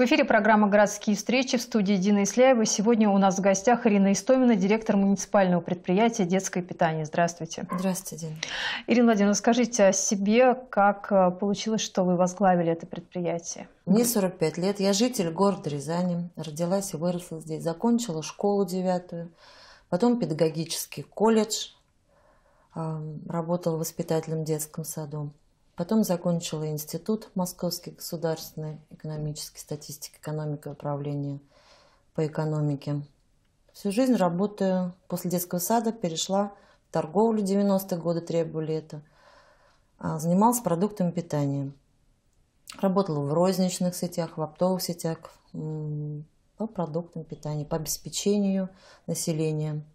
В эфире программа «Городские встречи» в студии Дина Исляева. Сегодня у нас в гостях Ирина Истомина, директор муниципального предприятия «Детское питание». Здравствуйте. Здравствуйте, Дина. Ирина Владимировна, Скажите о себе, как э, получилось, что вы возглавили это предприятие? Мне 45 лет, я житель города Рязани, родилась и выросла здесь, закончила школу девятую, потом педагогический колледж, работала воспитателем в детском саду. Потом закончила институт Московский государственный экономический статистик экономика и управление по экономике. Всю жизнь работаю. После детского сада перешла в торговлю 90-е годы, требовали это. А, занималась продуктами питания. Работала в розничных сетях, в оптовых сетях, по продуктам питания, по обеспечению населения –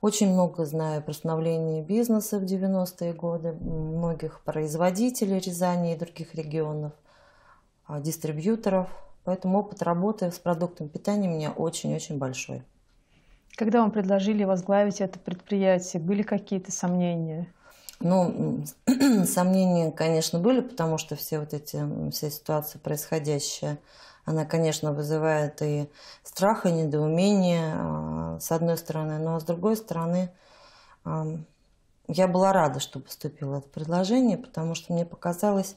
очень много знаю постановлений бизнеса в 90-е годы, многих производителей Рязани и других регионов, а, дистрибьюторов. Поэтому опыт работы с продуктом питания у меня очень-очень большой. Когда вам предложили возглавить это предприятие, были какие-то сомнения? Ну, сомнения, конечно, были, потому что все вот эти, вся ситуация происходящая она, конечно, вызывает и страх, и недоумение, э, с одной стороны, но ну, а с другой стороны, я была рада, что поступило это предложение, потому что мне показалось,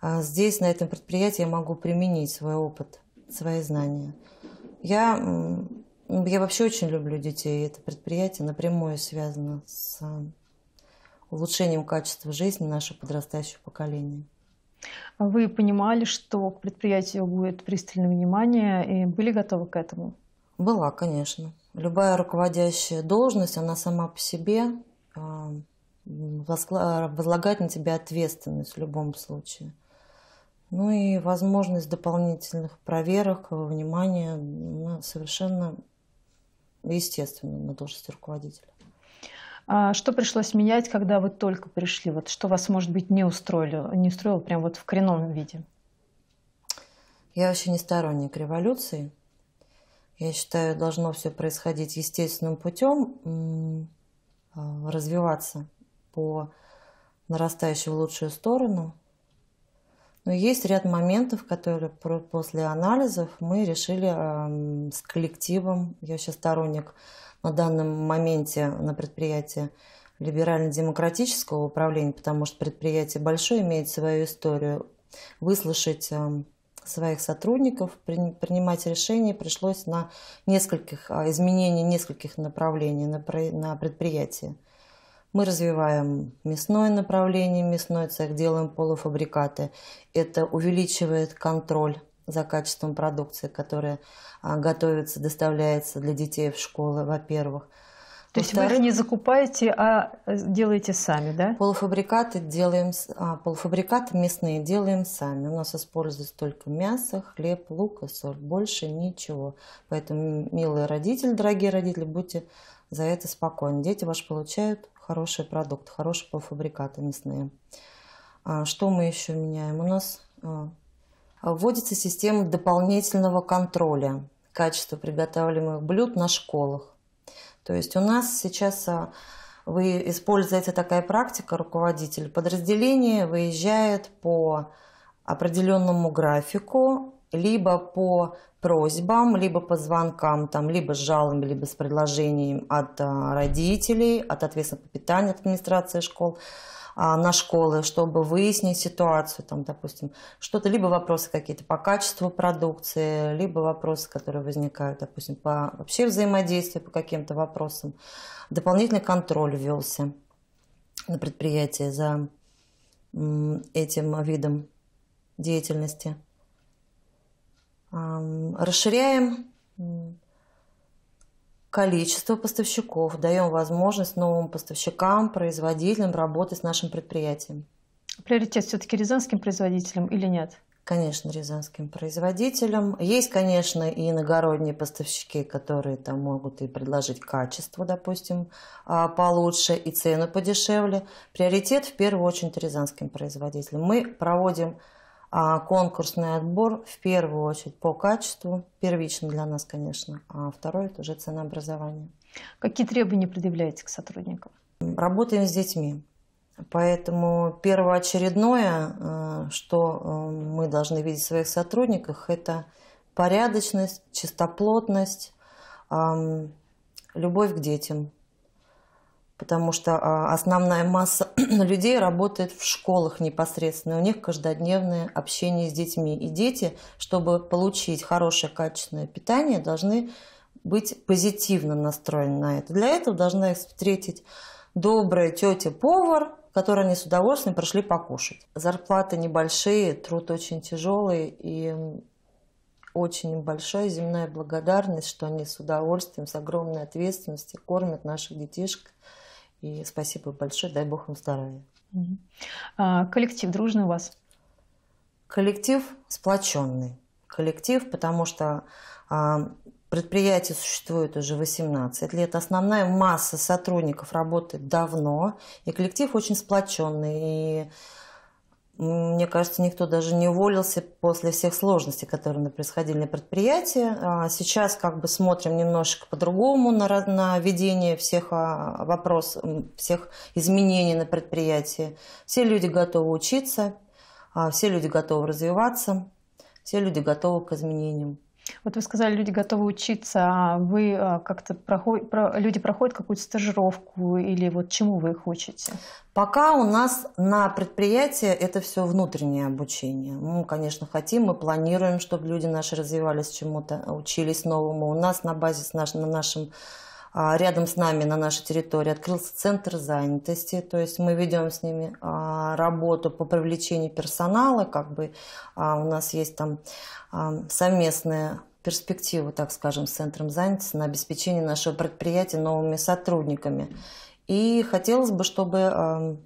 а, здесь, на этом предприятии, я могу применить свой опыт, свои знания. Я, ну, я вообще очень люблю детей, и это предприятие напрямую связано с улучшением качества жизни нашего подрастающего поколения. Вы понимали, что к предприятию будет пристальное внимание и были готовы к этому? Была, конечно. Любая руководящая должность, она сама по себе а, возлагает на тебя ответственность в любом случае. Ну и возможность дополнительных проверок, внимания ну, совершенно естественно на должности руководителя. А что пришлось менять, когда вы только пришли? Вот что вас, может быть, не устроило, не устроило прям вот в коренном виде? Я вообще не сторонник революции. Я считаю, должно все происходить естественным путем, а, развиваться по нарастающей в лучшую сторону. Но есть ряд моментов, которые после анализов мы решили эм, с коллективом, я сейчас сторонник на данном моменте на предприятии либерально-демократического управления, потому что предприятие большое, имеет свою историю, выслушать эм, своих сотрудников, принимать решения пришлось на нескольких а, изменений нескольких направлений на предприятии. Мы развиваем мясное направление, мясной цех, делаем полуфабрикаты. Это увеличивает контроль за качеством продукции, которая а, готовится, доставляется для детей в школы, во-первых. То есть вы же не закупаете, а э, делаете сами, да? Полуфабрикаты делаем, а, полуфабрикаты мясные делаем сами. У нас используется только мясо, хлеб, лук и соль, больше ничего. Поэтому, милые родители, дорогие родители, будьте за это спокойны. Дети ваши получают хороший продукт, хороший полуфабрикат мясные. А, что мы еще меняем? У нас а, вводится система дополнительного контроля качества приготовляемых блюд на школах. То есть у нас сейчас а, вы используете такая практика, руководитель подразделения выезжает по определенному графику либо по просьбам, либо по звонкам, там, либо с жалобами, либо с предложением от а, родителей, от ответственного питания, от администрации школ а, на школы, чтобы выяснить ситуацию, там, допустим, что-то, либо вопросы какие-то по качеству продукции, либо вопросы, которые возникают, допустим, по вообще взаимодействию по каким-то вопросам. Дополнительный контроль велся на предприятии за этим видом деятельности. Расширяем количество поставщиков, даем возможность новым поставщикам, производителям работать с нашим предприятием. Приоритет все-таки рязанским производителям или нет? Конечно, рязанским производителям. Есть, конечно, и иногородние поставщики, которые там могут и предложить качество, допустим, а, получше и цену подешевле. Приоритет в первую очередь рязанским производителям. Мы проводим а, конкурсный отбор в первую очередь по качеству, первично для нас, конечно, а второй это уже ценообразование. Какие требования предъявляете к сотрудникам? Работаем с детьми. Поэтому первоочередное, э, что э, мы должны видеть в своих сотрудниках, это порядочность, чистоплотность, любовь к детям потому что а, основная масса людей работает в школах непосредственно. У них каждодневное общение с детьми. И дети, чтобы получить хорошее качественное питание, должны быть позитивно настроены на это. Для этого должна их встретить добрая тетя-повар, которые они с удовольствием пришли покушать. Зарплаты небольшие, труд очень тяжелый и очень большая земная благодарность, что они с удовольствием, с огромной ответственностью кормят наших детишек. И спасибо большое, дай бог им здоровья. А, коллектив дружный у вас? Коллектив сплоченный. Коллектив, потому что а, Предприятие существует уже 18 лет. Основная масса сотрудников работает давно, и коллектив очень сплоченный. И мне кажется, никто даже не уволился после всех сложностей, которые происходили на предприятии. А, сейчас как бы смотрим немножко по-другому на, на ведение всех а, вопросов, всех изменений на предприятии. Все люди готовы учиться, а, все люди готовы развиваться, все люди готовы к изменениям. Вот вы сказали, люди готовы учиться, а вы а, как-то проходите, люди проходят какую-то стажировку или вот чему вы их учите? Пока у нас на предприятии это все внутреннее обучение. Мы, конечно, хотим, мы планируем, чтобы люди наши развивались чему-то, учились новому. У нас на базе, на нашем а, рядом с нами на нашей территории открылся центр занятости, то есть мы ведем с ними а, работу по привлечению персонала, как бы а, у нас есть там совместная перспектива, так скажем, с центром занятости на обеспечение нашего предприятия новыми сотрудниками. И хотелось бы, чтобы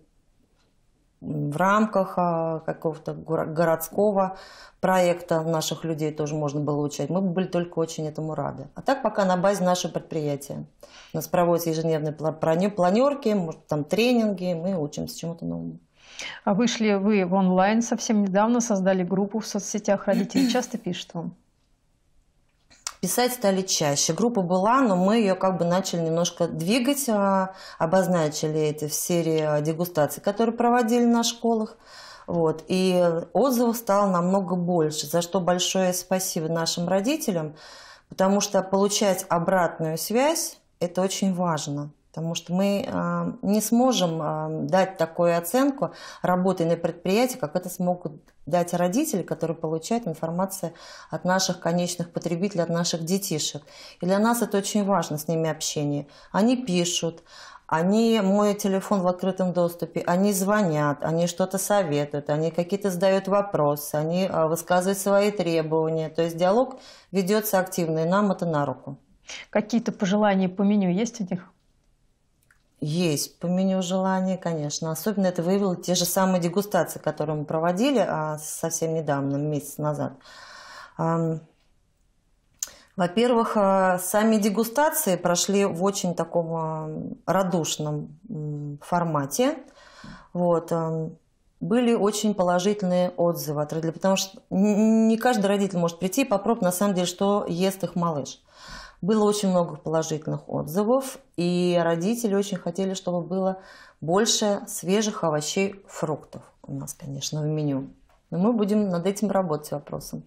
в рамках а, какого-то городского проекта наших людей тоже можно было учать. Мы были только очень этому рады. А так пока на базе наше предприятие. У нас проводятся ежедневные планерки, может, там тренинги, мы учимся чему-то новому. А вышли вы в онлайн совсем недавно, создали группу в соцсетях. Родители часто пишут вам? писать стали чаще. Группа была, но мы ее как бы начали немножко двигать, а, обозначили это в серии а, дегустаций, которые проводили на школах. Вот. И отзывов стало намного больше, за что большое спасибо нашим родителям, потому что получать обратную связь – это очень важно потому что мы а, не сможем а, дать такую оценку работы на предприятии, как это смогут дать родители, которые получают информацию от наших конечных потребителей, от наших детишек. И для нас это очень важно, с ними общение. Они пишут, они моют телефон в открытом доступе, они звонят, они что-то советуют, они какие-то задают вопросы, они а, высказывают свои требования. То есть диалог ведется активно, и нам это на руку. Какие-то пожелания по меню есть у них? Есть по меню желание, конечно. Особенно это выявило те же самые дегустации, которые мы проводили а совсем недавно, месяц назад. Во-первых, а, сами дегустации прошли в очень таком а, радушном формате. Вот. Были очень положительные отзывы от родителей, потому что не каждый родитель может прийти и попробовать, на самом деле, что ест их малыш. Было очень много положительных отзывов, и родители очень хотели, чтобы было больше свежих овощей, фруктов у нас, конечно, в меню. Но мы будем над этим работать вопросом.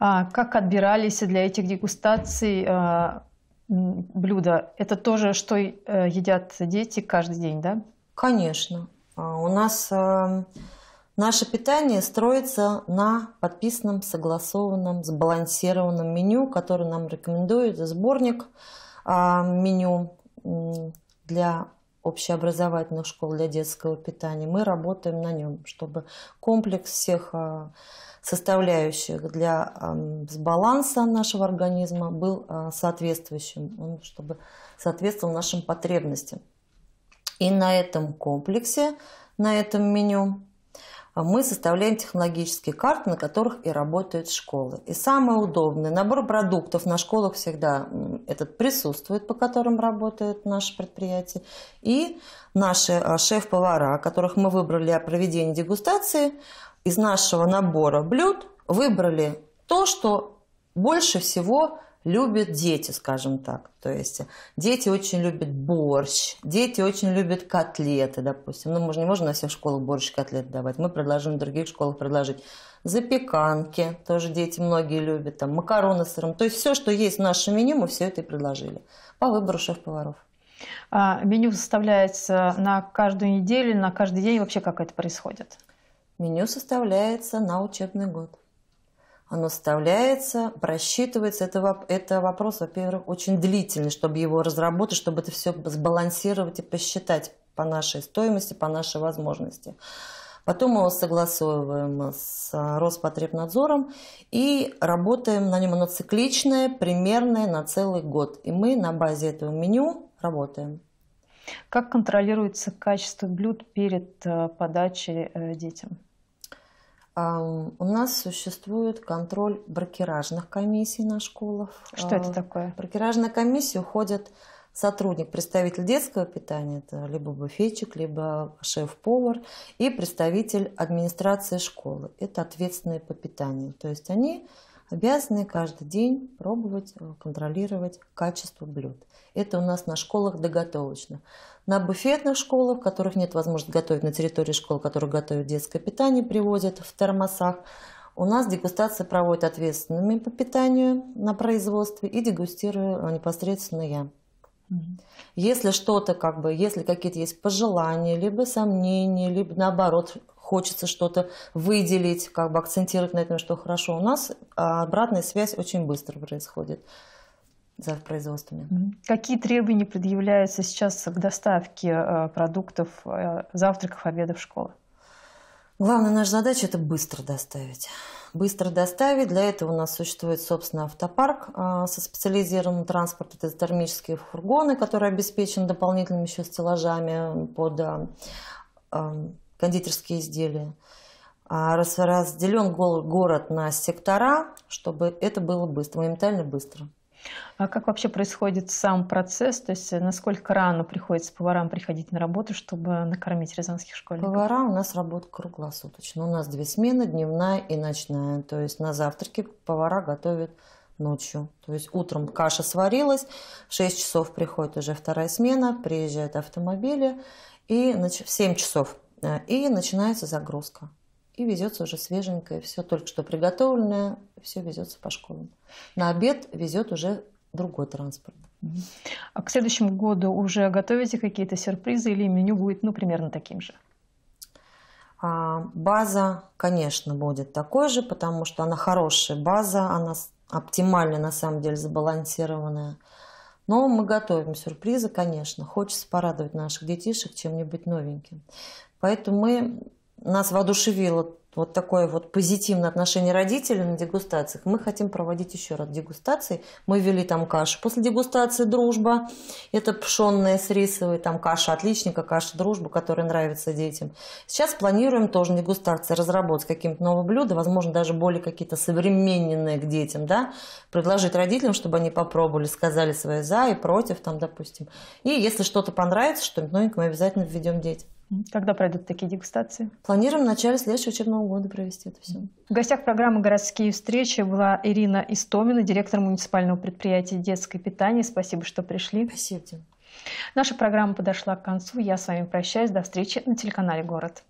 А как отбирались для этих дегустаций а, блюда? Это тоже, что э, едят дети каждый день, да? Конечно. А, у нас а, Наше питание строится на подписанном, согласованном, сбалансированном меню, которое нам рекомендует сборник а, меню для общеобразовательных школ для детского питания. Мы работаем на нем, чтобы комплекс всех а, составляющих для баланса нашего организма был а, соответствующим, чтобы соответствовал нашим потребностям. И на этом комплексе, на этом меню мы составляем технологические карты, на которых и работают школы. И самое удобное, набор продуктов на школах всегда этот присутствует, по которым работает наше предприятие. И наши а, шеф-повара, которых мы выбрали для проведения дегустации, из нашего набора блюд выбрали то, что больше всего любят дети, скажем так. То есть э, дети очень любят борщ, дети очень любят котлеты, допустим. Ну, можно, не можно на всех школах борщ и котлеты давать. Мы предложим в других школах предложить запеканки, тоже дети многие любят, там, макароны с сыром. То есть все, что есть в нашем меню, мы все это и предложили по выбору шеф-поваров. А меню составляется на каждую неделю, на каждый день. Вообще как это происходит? Меню составляется на учебный год оно вставляется, просчитывается. Это, это вопрос, во-первых, очень длительный, чтобы его разработать, чтобы это все сбалансировать и посчитать по нашей стоимости, по нашей возможности. Потом мы его согласовываем с э, Роспотребнадзором и работаем на нем. Оно цикличное, примерное на целый год. И мы на базе этого меню работаем. Как контролируется качество блюд перед э, подачей э, детям? У нас существует контроль брокеражных комиссий на школах. Что это такое? Брокеражная комиссия уходит сотрудник, представитель детского питания, это либо буфетчик, либо шеф-повар, и представитель администрации школы. Это ответственные по питанию. То есть они обязаны каждый день пробовать э, контролировать качество блюд. Это у нас на школах доготовочно. На буфетных школах, в которых нет возможности готовить на территории школ, которые готовят детское питание, привозят в термосах, у нас дегустация проводят ответственными по питанию на производстве и дегустирую а, непосредственно я. Если что-то, как бы, если какие-то есть пожелания, либо сомнения, либо наоборот, хочется что-то выделить, как бы акцентировать на этом, что хорошо у нас, а, обратная связь очень быстро происходит за производствами. Какие требования предъявляются сейчас к доставке а, продуктов, а, завтраков, обедов в школы? Главная наша задача – это быстро доставить. Быстро доставить. Для этого у нас существует, собственно, автопарк со специализированным транспортом. Это термические фургоны, которые обеспечены дополнительными еще стеллажами под кондитерские изделия. А разделен город на сектора, чтобы это было быстро, моментально быстро. А как вообще происходит сам процесс? То есть э, насколько рано приходится поварам приходить на работу, чтобы накормить рязанских школьников? Повара у нас работают круглосуточно. У нас две смены, дневная и ночная. То есть на завтраке повара готовят ночью. То есть утром каша сварилась, в 6 часов приходит уже вторая смена, приезжают автомобили, и в 7 часов Э, и начинается загрузка. И везется уже свеженькое, все только что приготовленное, все везется по школам. На обед везет уже другой транспорт. А к следующему году уже готовите какие-то сюрпризы или меню будет, ну, примерно таким же? А, база, конечно, будет такой же, потому что она хорошая база, она оптимально, на самом деле, забалансированная. Но мы готовим сюрпризы, конечно. Хочется порадовать наших детишек чем-нибудь новеньким. Поэтому мы, нас воодушевило вот такое вот позитивное отношение родителей на дегустациях. Мы хотим проводить еще раз дегустации. Мы вели там кашу. После дегустации дружба. Это пшенная с рисовой, там каша отличника, каша дружба, которая нравится детям. Сейчас планируем тоже дегустации, разработать каким то новым блюдом, возможно, даже более какие-то современные к детям, да, предложить родителям, чтобы они попробовали, сказали свои за и против, там, допустим. И если что-то понравится, что-нибудь новенькое, мы обязательно введем детям. Когда пройдут такие дегустации? Планируем в начале следующего учебного года провести это все. В гостях программы «Городские встречи» была Ирина Истомина, директор муниципального предприятия «Детское питание». Спасибо, что пришли. Спасибо, тебе. Наша программа подошла к концу. Я с вами прощаюсь. До встречи на телеканале «Город».